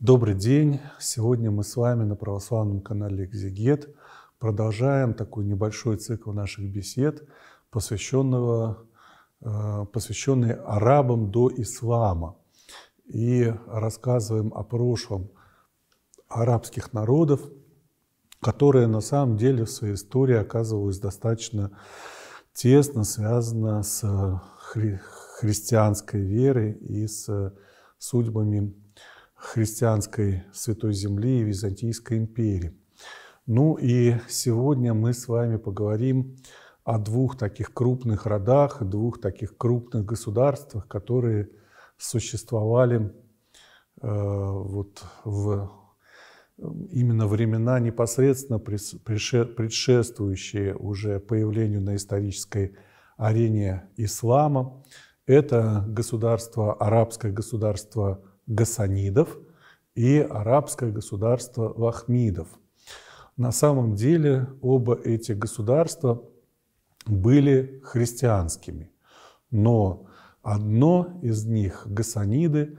Добрый день! Сегодня мы с вами на православном канале «Экзегет» продолжаем такой небольшой цикл наших бесед, посвященного, э, посвященный арабам до ислама. И рассказываем о прошлом арабских народов, которые на самом деле в своей истории оказывались достаточно тесно связаны с хри христианской верой и с судьбами христианской Святой Земли и Византийской империи. Ну и сегодня мы с вами поговорим о двух таких крупных родах, двух таких крупных государствах, которые существовали э, вот в именно времена, непосредственно предшествующие уже появлению на исторической арене ислама. Это государство, арабское государство Гасанидов и арабское государство Вахмидов. На самом деле оба эти государства были христианскими, но одно из них, Гасаниды,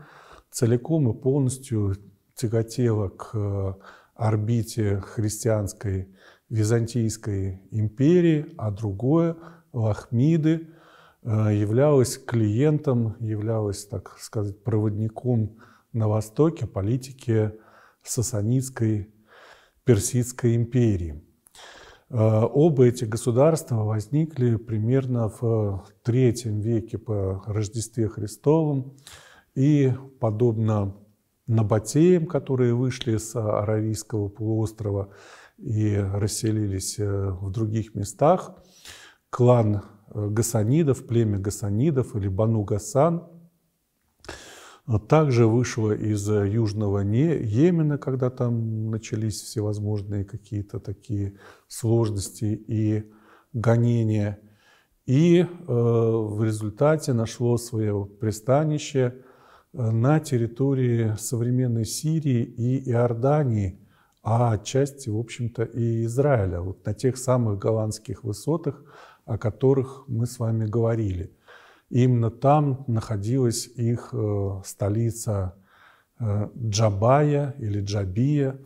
целиком и полностью тяготело к э, орбите христианской Византийской империи, а другое – Лахмиды – Э, являлась клиентом, являлась, так сказать, проводником на Востоке политики Сасанидской Персидской империи. Э, оба эти государства возникли примерно в э, третьем веке по Рождестве Христовом, и, подобно набатеям, которые вышли с Аравийского полуострова и расселились в других местах, клан Э, гасанидов, племя гасанидов или Бану-Гасан, э, также вышло из э, Южного Йемена, когда там начались всевозможные какие-то такие сложности и гонения. И в результате нашло свое пристанище на территории современной Сирии и Иордании, а отчасти, в общем-то, и Израиля, вот на тех самых голландских высотах, о которых мы с вами говорили. Именно там находилась их э, столица э, Джабая или Джабия,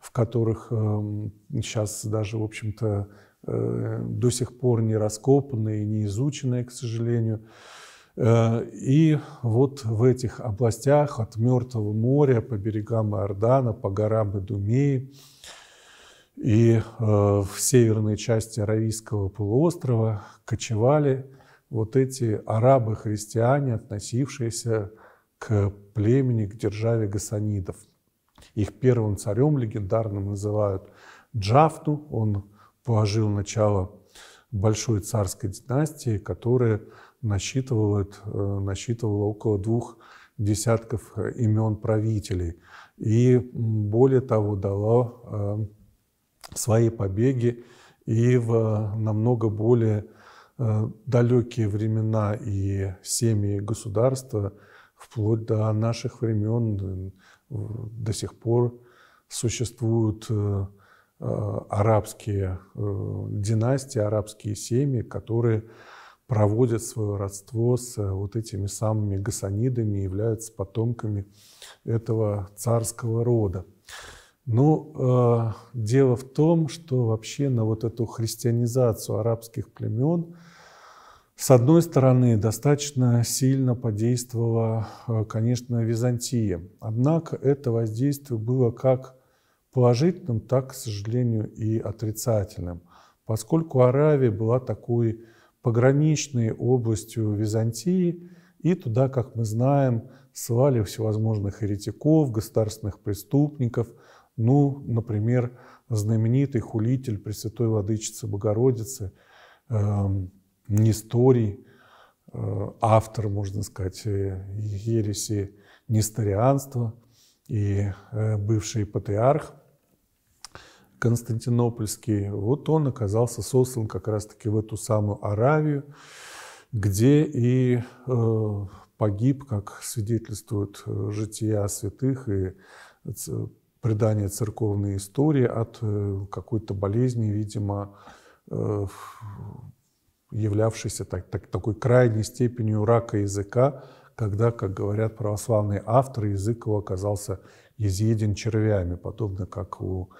в которых эм, сейчас даже, в общем-то, э, до сих пор не раскопаны и не изучены, к сожалению. И вот в этих областях от Мертвого моря по берегам Иордана, по горам Идумеи, и э, в северной части Аравийского полуострова кочевали вот эти арабы-христиане, относившиеся к племени, к державе гасанидов. Их первым царем легендарным называют Джафту. Он положил начало большой царской династии, которая насчитывала, э, насчитывала около двух десятков имен правителей. И более того, дала э, свои побеги и в э, намного более э, далекие времена и семьи и государства, вплоть до наших времен, э, до сих пор существуют арабские династии, арабские семьи, которые проводят свое родство с вот этими самыми гасанидами, являются потомками этого царского рода. Ну, э, дело в том, что вообще на вот эту христианизацию арабских племен, с одной стороны, достаточно сильно подействовала, э, конечно, Византия. Однако это воздействие было как положительным, так, к сожалению, и отрицательным, поскольку Аравия была такой пограничной областью Византии, и туда, как мы знаем, ссылали всевозможных еретиков, государственных преступников – ну, например, знаменитый хулитель Пресвятой Владычицы Богородицы э, Несторий, э, автор, можно сказать, э, ереси несторианства и э, бывший патриарх Константинопольский, вот он оказался сослан как раз-таки в эту самую Аравию, где и э, погиб, как свидетельствуют э, жития святых и предания церковной истории от э, какой-то болезни, видимо, э, являвшейся так, так, такой крайней степенью рака языка, когда, как говорят православные авторы, язык его оказался изъеден червями, подобно как у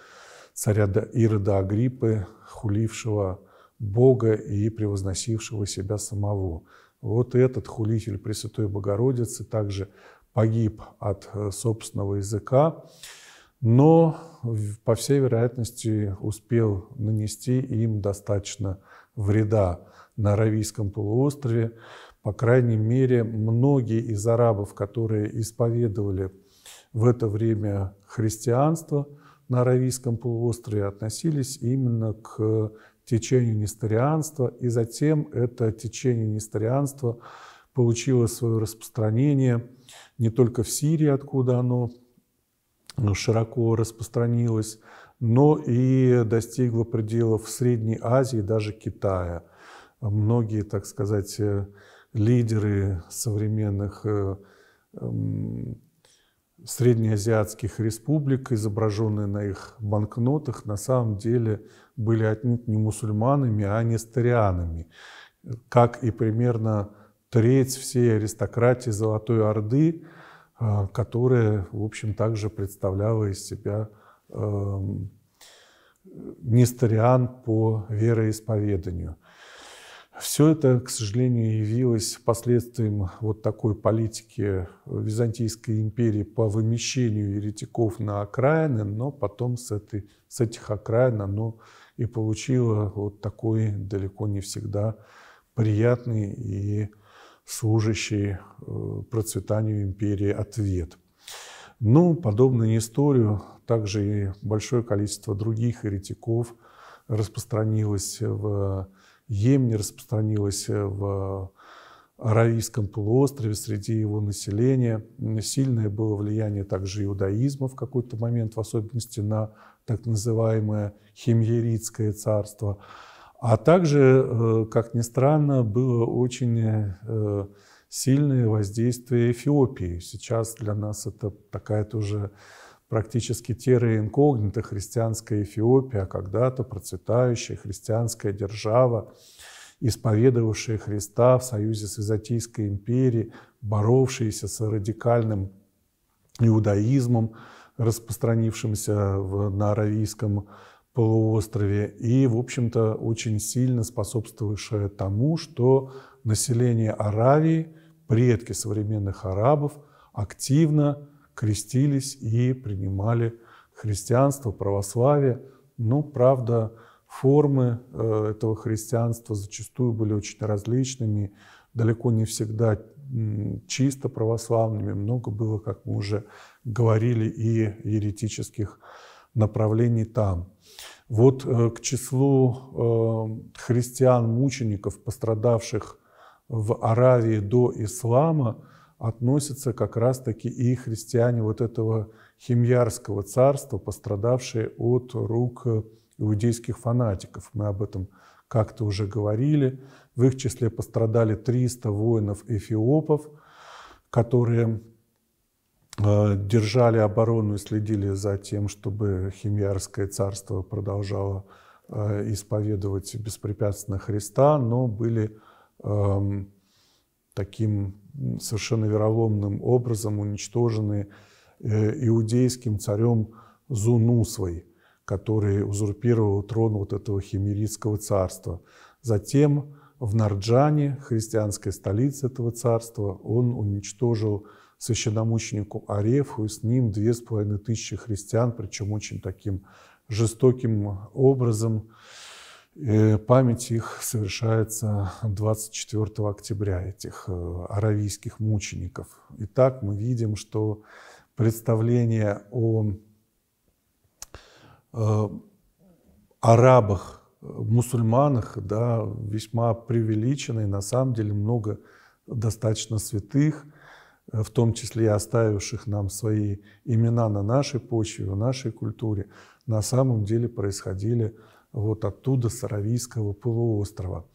царя Ирода Агриппы, хулившего Бога и превозносившего себя самого. Вот этот хулитель Пресвятой Богородицы также погиб от э, собственного языка но, по всей вероятности, успел нанести им достаточно вреда на Аравийском полуострове. По крайней мере, многие из арабов, которые исповедовали в это время христианство на Аравийском полуострове, относились именно к течению несторианства, и затем это течение несторианства получило свое распространение не только в Сирии, откуда оно широко распространилась, но и достигла пределов Средней Азии, даже Китая. Многие, так сказать, э, лидеры современных э, эм, среднеазиатских республик, изображенные на их банкнотах, на самом деле были отнюдь не мусульманами, а нестарианами. Как и примерно треть всей аристократии Золотой Орды – Э, которая, в общем, также представляла из себя эм, несториан по вероисповеданию. Все это, к сожалению, явилось последствием вот такой политики Византийской империи по вымещению еретиков на окраины, но потом с, этой, с этих окраин оно и получило вот такой далеко не всегда приятный и служащий э, процветанию империи ответ. Но ну, подобную историю также и большое количество других еретиков распространилось в Йемене, распространилось в Аравийском полуострове, среди его населения. Сильное было влияние также иудаизма в какой-то момент, в особенности на так называемое Химьеритское царство – а также, э, как ни странно, было очень э, сильное воздействие Эфиопии. Сейчас для нас это такая тоже практически тера инкогнита христианская Эфиопия, когда-то процветающая христианская держава, исповедовавшая Христа в союзе с Византийской империей, боровшаяся с радикальным иудаизмом, распространившимся в, на аравийском полуострове и, в общем-то, очень сильно способствовавшая тому, что население Аравии, предки современных арабов, активно крестились и принимали христианство, православие. Ну, правда, формы э, этого христианства зачастую были очень различными, далеко не всегда чисто православными. Много было, как мы уже говорили, и еретических направлений там. Вот э, к числу э, христиан-мучеников, пострадавших в Аравии до ислама, относятся как раз-таки и христиане вот этого химьярского царства, пострадавшие от рук э, иудейских фанатиков. Мы об этом как-то уже говорили. В их числе пострадали 300 воинов-эфиопов, которые Э, держали оборону и следили за тем, чтобы Химьярское царство продолжало э, исповедовать беспрепятственно Христа, но были эм, таким совершенно вероломным образом уничтожены э, иудейским царем Зунусвой, который узурпировал трон вот этого химерийского царства. Затем в Нарджане, христианской столице этого царства, он уничтожил священномученику Арефу, и с ним две с половиной тысячи христиан, причем очень таким жестоким образом. И э, память их совершается 24 октября, этих э, аравийских мучеников. Итак, мы видим, что представление о э, арабах, мусульманах, да, весьма преувеличено, и на самом деле много достаточно святых, в том числе оставивших нам свои имена на нашей почве, в нашей культуре, на самом деле происходили вот оттуда, с Аравийского полуострова.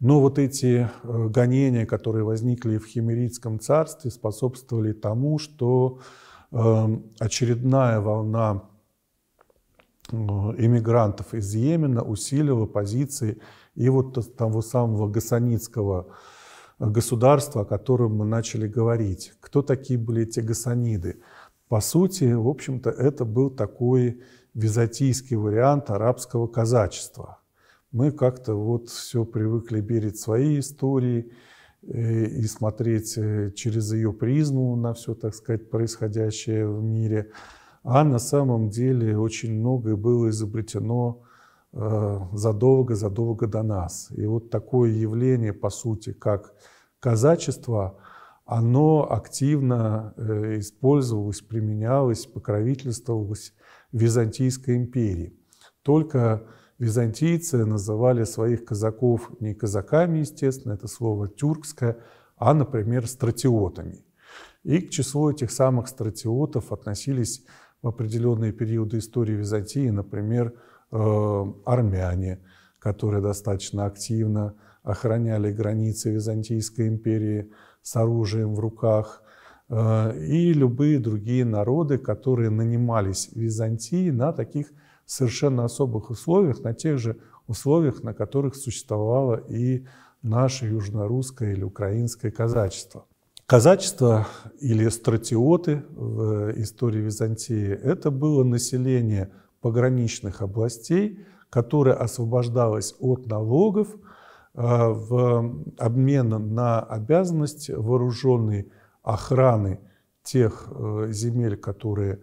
Но вот эти э, гонения, которые возникли в химеритском царстве, способствовали тому, что эм, очередная волна иммигрантов из Йемена усилила позиции и вот того самого Гасанитского государства, о котором мы начали говорить. Кто такие были эти гасаниды? По сути, в общем-то, это был такой византийский вариант арабского казачества. Мы как-то вот все привыкли верить в свои истории э, и смотреть э, через ее призму на все, так сказать, происходящее в мире. А на самом деле очень многое было изобретено задолго-задолго э, до нас. И вот такое явление, по сути, как казачество, оно активно э, использовалось, применялось, покровительствовалось Византийской империи. Только византийцы называли своих казаков не казаками, естественно, это слово тюркское, а, например, стратиотами. И к числу этих самых стратиотов относились в определенные периоды истории Византии, например, Э, армяне, которые достаточно активно охраняли границы Византийской империи с оружием в руках, э, и любые другие народы, которые нанимались в Византии на таких совершенно особых условиях, на тех же условиях, на которых существовало и наше южнорусское или украинское казачество. Казачество или стратиоты в э, истории Византии – это было население пограничных областей, которая освобождалась от налогов э, в обмен на обязанность вооруженной охраны тех э, земель, которые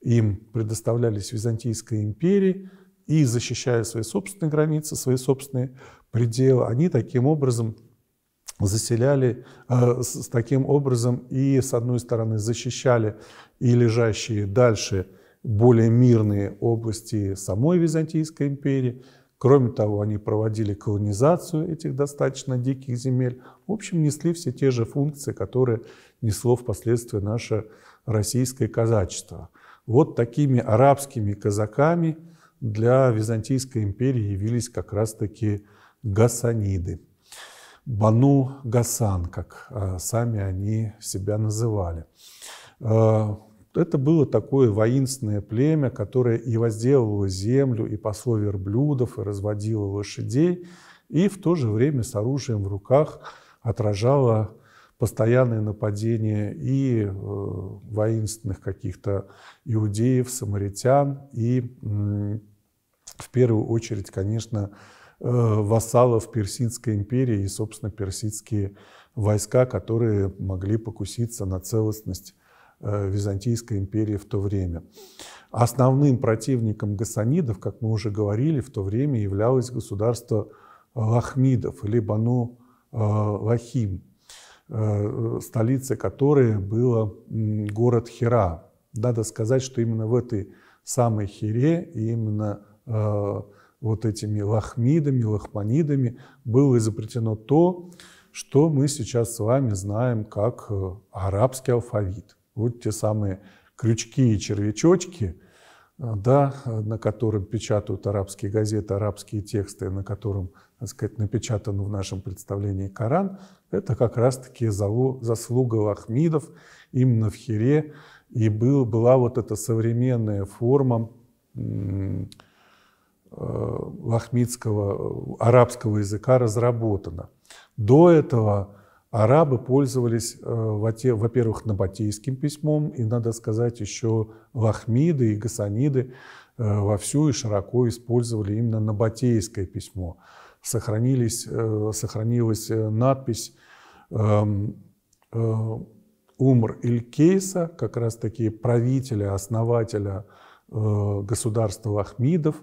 им предоставлялись Византийской империи, и защищая свои собственные границы, свои собственные пределы, они таким образом заселяли, э, с таким образом и, с одной стороны, защищали и лежащие дальше более мирные области самой Византийской империи. Кроме того, они проводили колонизацию этих достаточно диких земель. В общем, несли все те же функции, которые несло впоследствии наше российское казачество. Вот такими арабскими казаками для Византийской империи явились как раз-таки гасаниды. Бану Гасан, как а, сами они себя называли. А, это было такое воинственное племя, которое и возделывало землю, и пасло верблюдов, и разводило лошадей, и в то же время с оружием в руках отражало постоянные нападения и э, воинственных каких-то иудеев, самаритян, и э, в первую очередь, конечно, э, вассалов Персидской империи и, собственно, персидские войска, которые могли покуситься на целостность Э, Византийской империи в то время. Основным противником гасанидов, как мы уже говорили, в то время являлось государство лахмидов или Бану э, Лахим, э, столицей которой был город Хира. Надо сказать, что именно в этой самой Хире и именно вот этими лахмидами, лахманидами было изобретено то, что мы сейчас с вами знаем как арабский алфавит. Вот те самые крючки и червячочки, э, да, э, на котором печатают арабские газеты, арабские тексты, на котором, так сказать, напечатан в нашем представлении Коран, это как раз-таки заслуга лахмидов, именно в Хире, и был, была вот эта современная форма э, лахмидского, арабского языка разработана. До этого Арабы пользовались, э, во-первых, набатейским письмом, и, надо сказать, еще лахмиды и гасаниды э, вовсю и широко использовали именно набатейское письмо. Сохранились, э, сохранилась надпись эм, «Умр Иль-Кейса», как раз-таки правителя, основателя государства лахмидов,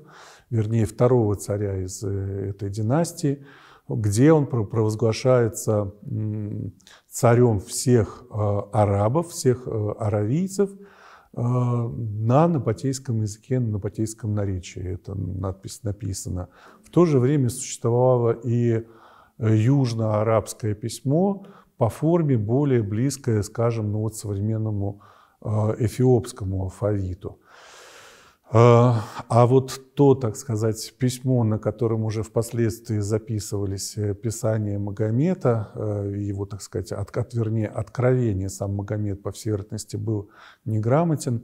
вернее, второго царя из этой династии – где он провозглашается царем всех э, арабов, всех э, аравийцев э, на напатейском языке, на напатейском наречии. Это надпись написано. В то же время существовало и южно-арабское письмо по форме более близкое, скажем, ну вот современному эфиопскому алфавиту – а, а вот то, так сказать, письмо, на котором уже впоследствии записывались э, писания Магомета, э, его, так сказать, от, от, вернее, откровение, сам Магомед, по всей вероятности, был неграмотен,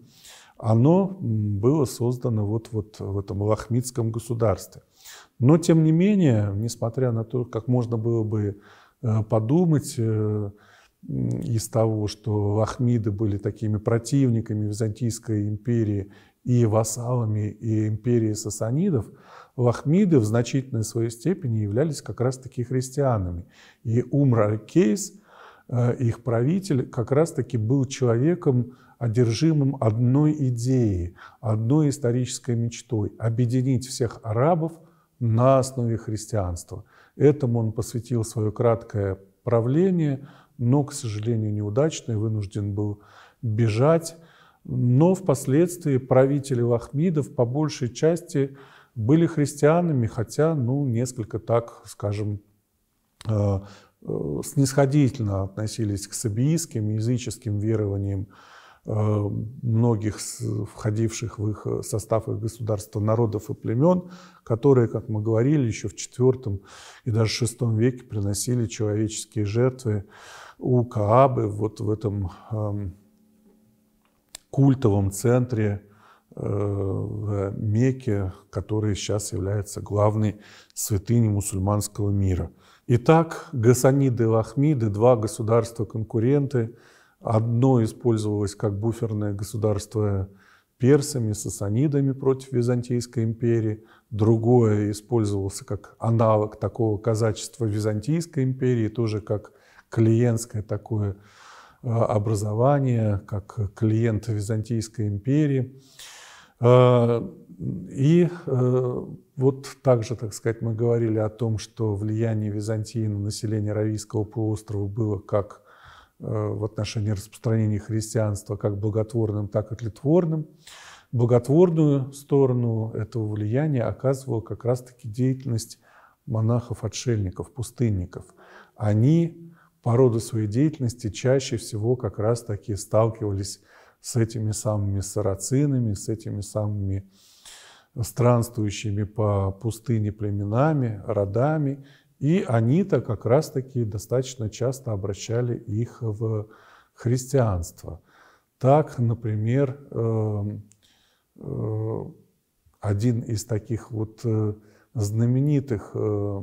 оно было создано вот, вот в этом лахмитском государстве. Но, тем не менее, несмотря на то, как можно было бы э, подумать, из того, что лахмиды были такими противниками Византийской империи и вассалами и империи сасанидов, лахмиды в значительной своей степени являлись как раз-таки христианами. И Умр аль-Кейс, э, их правитель, как раз-таки был человеком, одержимым одной идеей, одной исторической мечтой – объединить всех арабов на основе христианства. Этому он посвятил свое краткое правление, но, к сожалению, неудачно и вынужден был бежать но впоследствии правители Лахмидов по большей части были христианами, хотя, ну, несколько так, скажем, э, э, снисходительно относились к сабиистским, языческим верованиям э, многих входивших в их состав их государства народов и племен, которые, как мы говорили, еще в IV и даже VI веке приносили человеческие жертвы у Каабы вот в этом эм, культовом центре э, в Мекке, который сейчас является главной святыней мусульманского мира. Итак, Гасаниды и Лахмиды, два государства-конкуренты, одно использовалось как буферное государство персами, сасанидами против Византийской империи, другое использовалось как аналог такого казачества Византийской империи, тоже как клиентское такое Э, образования, как клиент Византийской империи. Э, и э, вот также, так сказать, мы говорили о том, что влияние Византии на население Аравийского полуострова было как в отношении распространения христианства как благотворным, так и тлетворным. Благотворную сторону этого влияния оказывала как раз-таки деятельность монахов-отшельников, пустынников. Они по роду своей деятельности чаще всего как раз таки сталкивались с этими самыми сарацинами, с этими самыми странствующими по пустыне племенами, родами, и они-то как раз-таки достаточно часто обращали их в христианство. Так, например, эм, э, один из таких вот э, знаменитых э,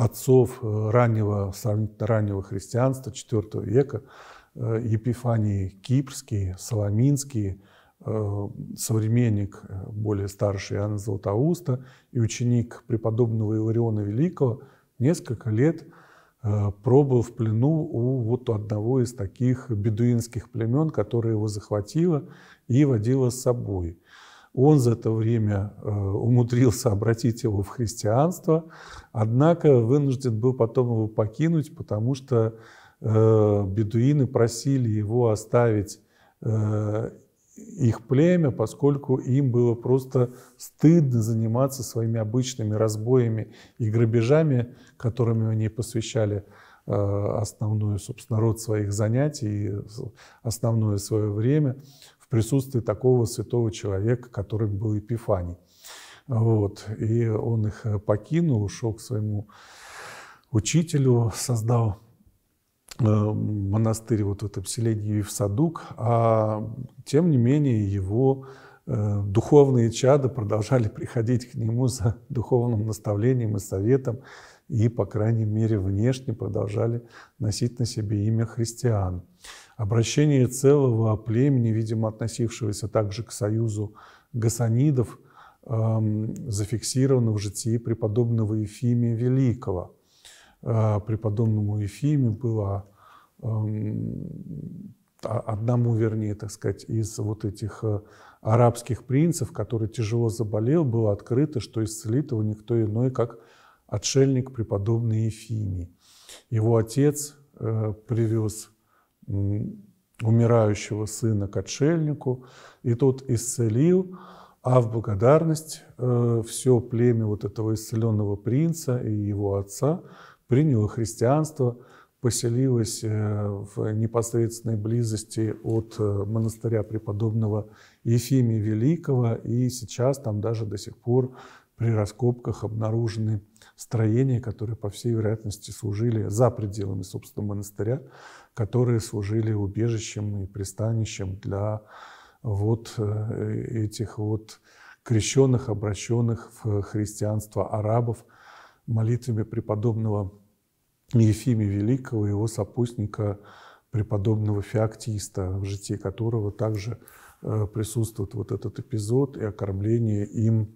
отцов э, раннего, сравнительно раннего христианства IV века, э, Епифаний Кипрский, Соломинский, э, современник более старший Иоанна Златоуста и ученик преподобного Илариона Великого несколько лет пробыл в плену у вот одного из таких бедуинских племен, которое его захватило и водило с собой. Он за это время э, умудрился обратить его в христианство, однако вынужден был потом его покинуть, потому что э, бедуины просили его оставить э, их племя, поскольку им было просто стыдно заниматься своими обычными разбоями и грабежами, которыми они посвящали основную, собственно, род своих занятий, основное свое время присутствии такого святого человека, которым был Эпифаний. Вот. И он их э, покинул, ушел к своему учителю, создал э, монастырь вот в этом селении Евсадук, а тем не менее его э, духовные чада продолжали приходить к нему за духовным наставлением и советом, и, по крайней мере, внешне продолжали носить на себе имя христиан обращение целого племени, видимо, относившегося также к союзу гасанидов, эм, зафиксировано в житии преподобного Ефимия Великого. Э, преподобному Ефимию было эм, а, одному, вернее, так сказать, из вот этих э, арабских принцев, который тяжело заболел, было открыто, что исцелит его никто иной, как отшельник преподобный Ефимий. Его отец э, привез умирающего сына к отшельнику, и тот исцелил, а в благодарность э, все племя вот этого исцеленного принца и его отца приняло христианство, поселилось э, в непосредственной близости от э, монастыря преподобного Ефимия Великого, и сейчас там даже до сих пор при раскопках обнаружены строения, которые, по всей вероятности, служили за пределами, собственного монастыря, которые служили убежищем и пристанищем для вот э, этих вот крещенных, обращенных в христианство арабов молитвами преподобного Ефиме Великого и его сопутника преподобного Феоктиста, в житии которого также э, присутствует вот этот эпизод и окормление им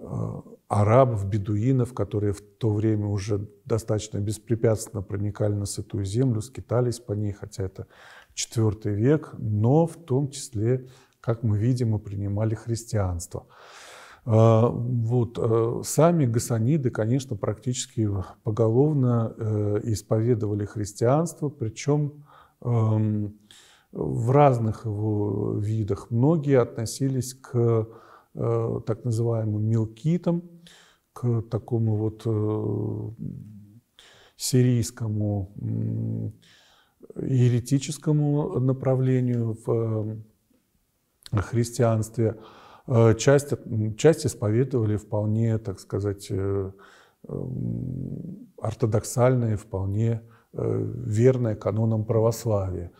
Э, арабов, бедуинов, которые в то время уже достаточно беспрепятственно проникали на Святую Землю, скитались по ней, хотя это IV век, но в том числе, как мы видим, и принимали христианство. Э, вот. Э, сами гасаниды, конечно, практически поголовно исповедовали христианство, причем эм, в разных его видах. Многие относились к Э, так называемым мелкитам, к такому вот э, сирийскому еретическому направлению в э, христианстве. Часть, часть исповедовали вполне, так сказать, ортодоксальное, вполне верное канонам православия.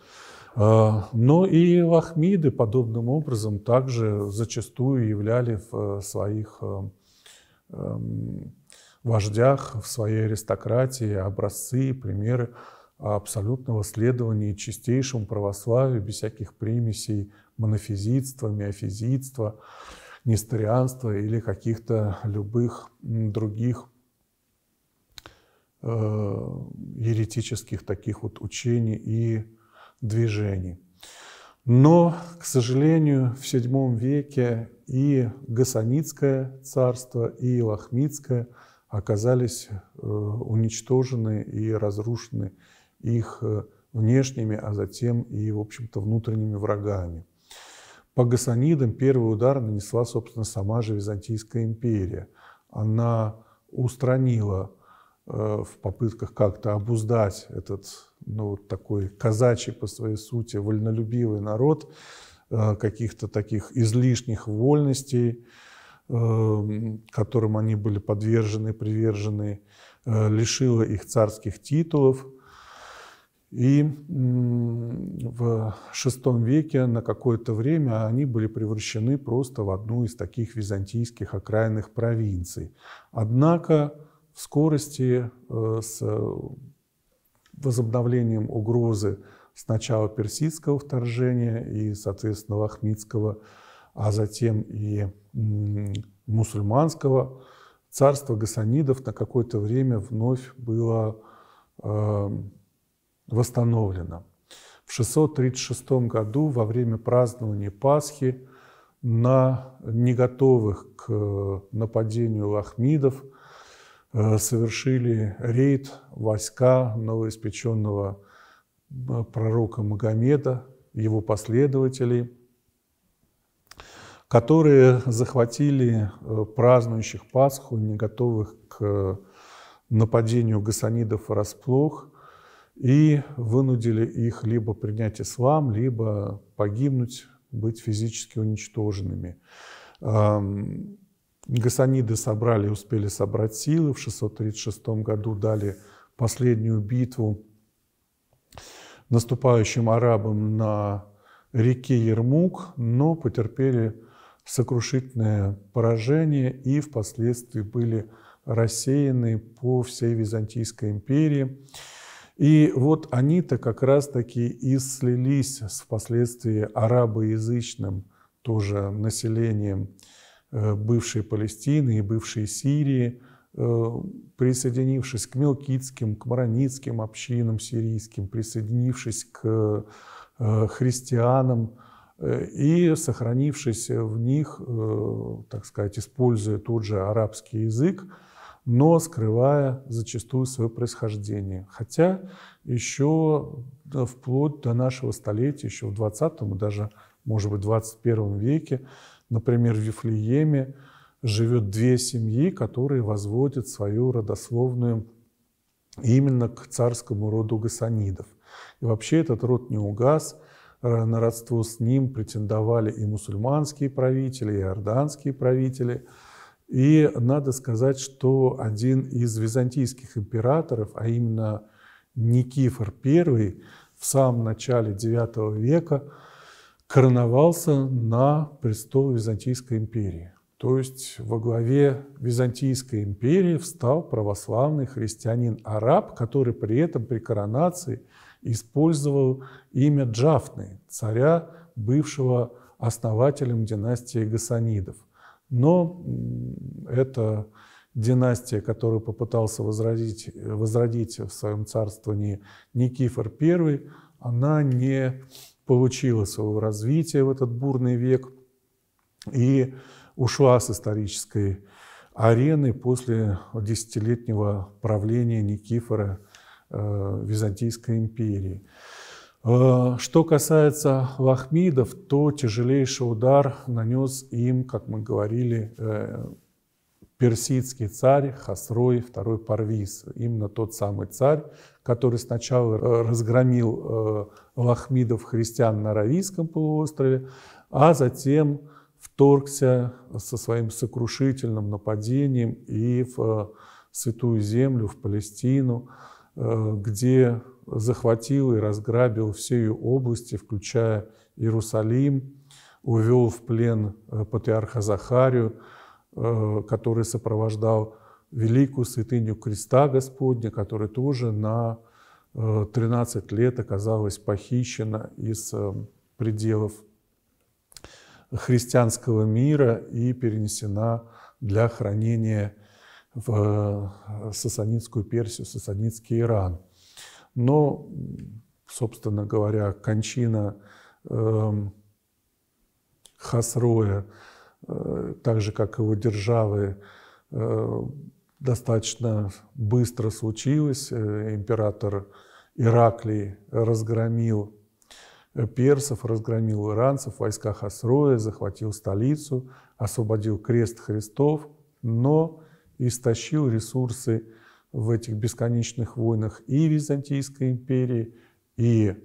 А, но и лахмиды подобным образом также зачастую являли в э, своих э, эм, вождях, в своей аристократии образцы и примеры абсолютного следования чистейшему православию без всяких примесей монофизитства, миофизитства, несторианства или каких-то любых других э, еретических таких вот учений и движений. Но, к сожалению, в VII веке и Гасаницкое царство, и Лахмитское оказались э, уничтожены и разрушены их э, внешними, а затем и, в общем-то, внутренними врагами. По гасанидам первый удар нанесла, собственно, сама же Византийская империя. Она устранила э, в попытках как-то обуздать этот ну, вот такой казачий по своей сути, вольнолюбивый народ, э, каких-то таких излишних вольностей, эм, которым они были подвержены, привержены, э, лишила их царских титулов. И в VI веке на какое-то время они были превращены просто в одну из таких византийских окраинных провинций. Однако в скорости э, с возобновлением угрозы сначала персидского вторжения и, соответственно, вахмидского, а затем и мусульманского, царство гасанидов на какое-то время вновь было эм, восстановлено. В 636 году во время празднования Пасхи на неготовых к э, нападению лахмидов – Э, совершили рейд войска новоиспеченного э, пророка Магомеда, его последователей, которые захватили э, празднующих Пасху, не готовых к нападению гасанидов врасплох, и вынудили их либо принять ислам, либо погибнуть, быть физически уничтоженными. Гасаниды собрали, успели собрать силы, в 636 году дали последнюю битву наступающим арабам на реке Ермук, но потерпели сокрушительное поражение и впоследствии были рассеяны по всей Византийской империи. И вот они-то как раз-таки и слились с впоследствии арабоязычным тоже населением Э, бывшей Палестины и бывшей Сирии, э, присоединившись к мелкитским, к мароницким общинам сирийским, присоединившись к э, христианам и сохранившись в них, так сказать, используя тот же арабский язык, но скрывая зачастую свое происхождение. Хотя еще вплоть до нашего столетия, еще в 20 и даже, может быть, в 21 веке, Например, в Вифлееме живет две семьи, которые возводят свою родословную именно к царскому роду гасанидов. И вообще этот род не угас, э, на родство с ним претендовали и мусульманские правители, и иорданские правители. И надо сказать, что один из византийских императоров, а именно Никифор I, в самом начале IX века – короновался на престол Византийской империи. То есть во главе Византийской империи встал православный христианин-араб, который при этом при коронации использовал имя Джафны, царя, бывшего основателем династии Гасанидов. Но это династия, которую попытался возродить, возродить в своем царствовании Никифор I, она не получила свое развитие в этот бурный век и ушла с исторической арены после десятилетнего правления Никифора э, Византийской империи. Э, что касается лахмидов, то тяжелейший удар нанес им, как мы говорили, э, персидский царь Хасрой II Парвиз, именно тот самый царь, который сначала э, разгромил э, лахмидов христиан на Аравийском полуострове, а затем вторгся со своим сокрушительным нападением и в э, Святую Землю, в Палестину, где захватил и разграбил все ее области, включая Иерусалим, увел в плен патриарха Захарию, Э, который сопровождал великую святыню креста Господня, которая тоже на 13 э, лет оказалась похищена из э, пределов христианского мира и перенесена для хранения в сасанинскую Персию, сасанинский Иран. Но, собственно говоря, кончина эм, Хасроя – Э, так же, как его державы, э, достаточно быстро случилось. Э, император Ираклий разгромил персов, разгромил иранцев в войсках Асроя, захватил столицу, освободил крест Христов, но истощил ресурсы в этих бесконечных войнах и Византийской империи, и э,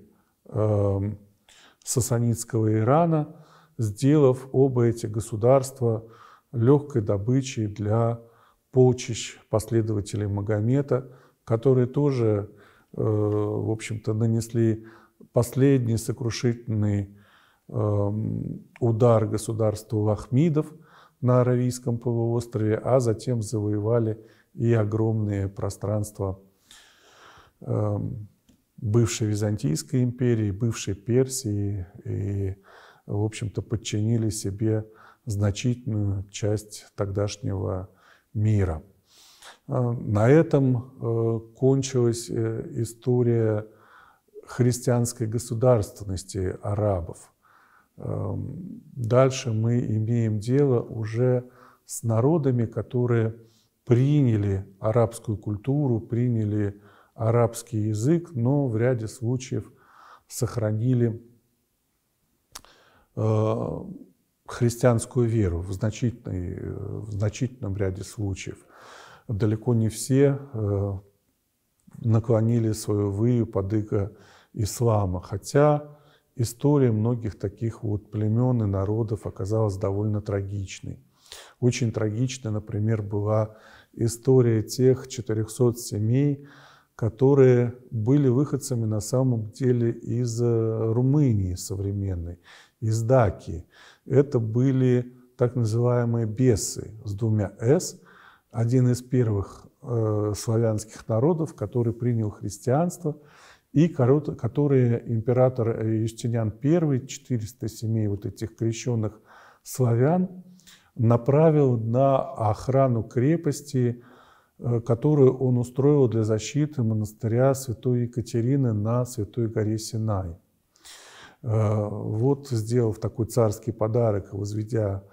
эм, Сасанитского Ирана – сделав оба эти государства легкой добычей для полчищ последователей Магомета, которые тоже, э, в общем-то, нанесли последний сокрушительный эм, удар государству Ахмидов на Аравийском полуострове, а затем завоевали и огромные пространства эм, бывшей Византийской империи, бывшей Персии и в общем-то, подчинили себе значительную часть тогдашнего мира. А, на этом э, кончилась э, история христианской государственности арабов. Эм, дальше мы имеем дело уже с народами, которые приняли арабскую культуру, приняли арабский язык, но в ряде случаев сохранили Э, христианскую веру в, значительной, э, в значительном ряде случаев. Далеко не все э, наклонили свою выю под иго ислама, хотя история многих таких вот племен и народов оказалась довольно трагичной. Очень трагичной, например, была история тех 400 семей, которые были выходцами на самом деле из Румынии современной из Даки. Это были так называемые бесы с двумя «с», один из первых э, славянских народов, который принял христианство, и которые император э, Юстиниан I, 400 семей вот этих крещенных славян, направил на охрану крепости, э, которую он устроил для защиты монастыря святой Екатерины на Святой горе Синай. Э, вот сделав такой царский подарок, возведя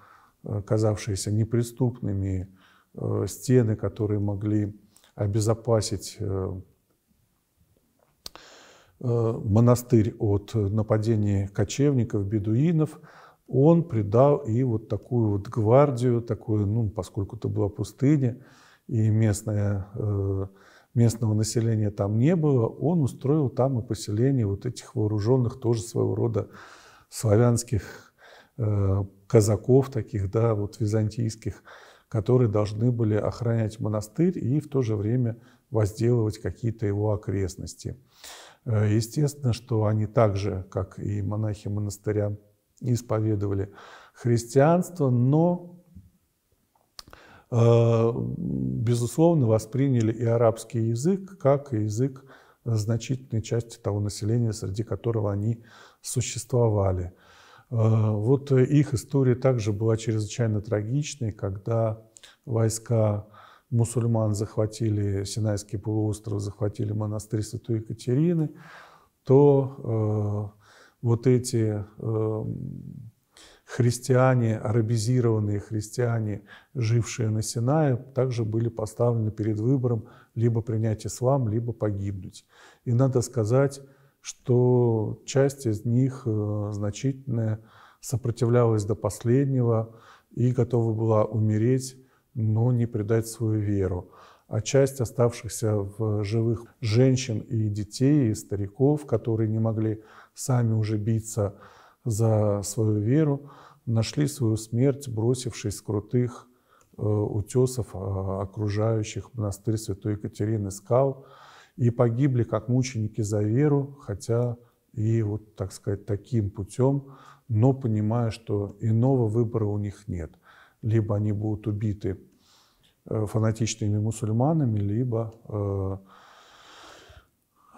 э, казавшиеся неприступными э, стены, которые могли обезопасить монастырь от нападения кочевников, бедуинов, он придал и вот такую вот гвардию, такую, ну, поскольку это была пустыня, и местная местного населения там не было, он устроил там и поселение вот этих вооруженных тоже своего рода славянских э, казаков таких, да, вот византийских, которые должны были охранять монастырь и в то же время возделывать какие-то его окрестности. Э, естественно, что они так же, как и монахи монастыря, исповедовали христианство, но Э, безусловно, восприняли и арабский язык как язык значительной части того населения, среди которого они существовали. Э, вот их история также была чрезвычайно трагичной, когда войска мусульман захватили Синайский полуостров, захватили монастырь Святой Екатерины, то э, вот эти э, христиане, арабизированные христиане, жившие на Синае, также были поставлены перед выбором либо принять ислам, либо погибнуть. И надо сказать, что часть из них э, значительная сопротивлялась до последнего и готова была умереть, но не предать свою веру. А часть оставшихся в живых женщин и детей, и стариков, которые не могли сами уже биться, за свою веру, нашли свою смерть, бросившись с крутых э, утесов, э, окружающих монастырь Святой Екатерины скал, и погибли как мученики за веру, хотя и вот, так сказать, таким путем, но понимая, что иного выбора у них нет. Либо они будут убиты э, фанатичными мусульманами, либо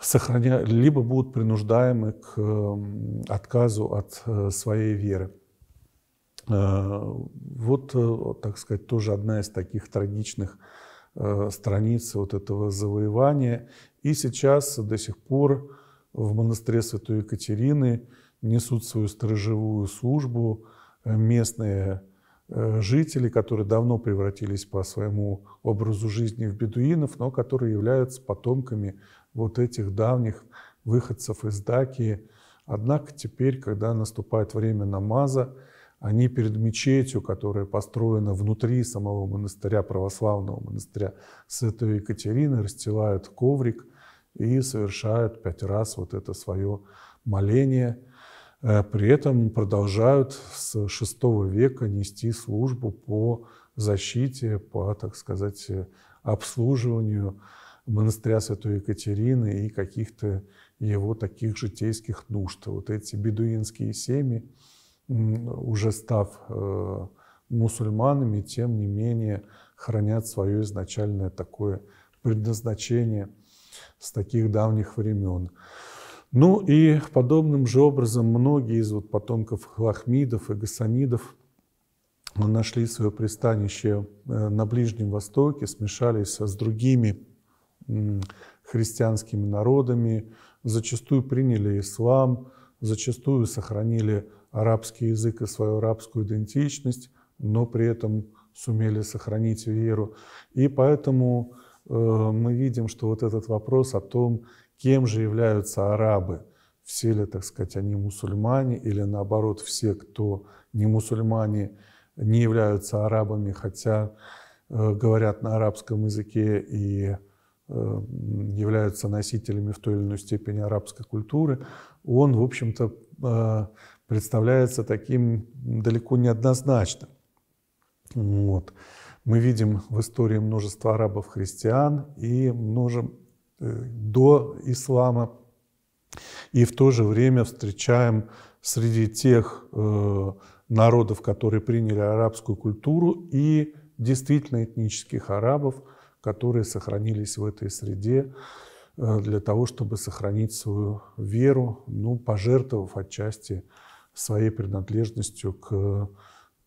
сохраня... либо будут принуждаемы к э, отказу от э, своей веры. Э, вот, так сказать, тоже одна из таких трагичных страниц вот этого завоевания. И сейчас до сих пор в монастыре Святой Екатерины несут свою сторожевую службу местные жители, которые давно превратились по своему образу жизни в бедуинов, но которые являются потомками вот этих давних выходцев из Дакии. Однако теперь, когда наступает время намаза, они перед мечетью, которая построена внутри самого монастыря, православного монастыря Святой Екатерины, расстилают коврик и совершают пять раз вот это свое моление. Э, при этом продолжают с VI века нести службу по защите, по, так сказать, обслуживанию монастыря Святой Екатерины и каких-то его таких житейских нужд. Вот эти бедуинские семьи, уже став э, мусульманами, тем не менее хранят свое изначальное такое предназначение с таких давних времен. Ну и подобным же образом многие из вот потомков хлахмидов и гасанидов э, нашли свое пристанище э, на Ближнем Востоке, смешались с другими христианскими народами, зачастую приняли ислам, зачастую сохранили арабский язык и свою арабскую идентичность, но при этом сумели сохранить веру. И поэтому э, мы видим, что вот этот вопрос о том, кем же являются арабы, все ли, так сказать, они мусульмане, или наоборот, все, кто не мусульмане, не являются арабами, хотя э, говорят на арабском языке и Э, являются носителями в той или иной степени арабской культуры, он, в общем-то, э, представляется таким далеко неоднозначным. Вот. Мы видим в истории множество арабов-христиан и множим э, до ислама, и в то же время встречаем среди тех народов, которые приняли арабскую культуру, и действительно этнических арабов – которые сохранились в этой среде э, для того, чтобы сохранить свою веру, ну, пожертвовав отчасти своей принадлежностью к,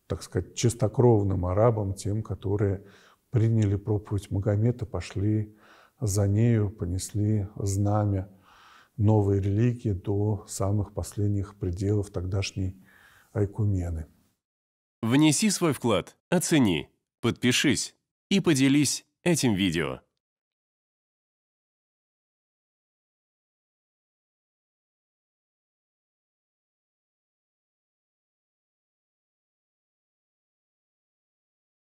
так сказать, чистокровным арабам, тем, которые приняли проповедь Магомета, пошли за нею, понесли знамя новой религии до самых последних пределов тогдашней Айкумены. Внеси свой вклад, оцени, подпишись и поделись этим видео.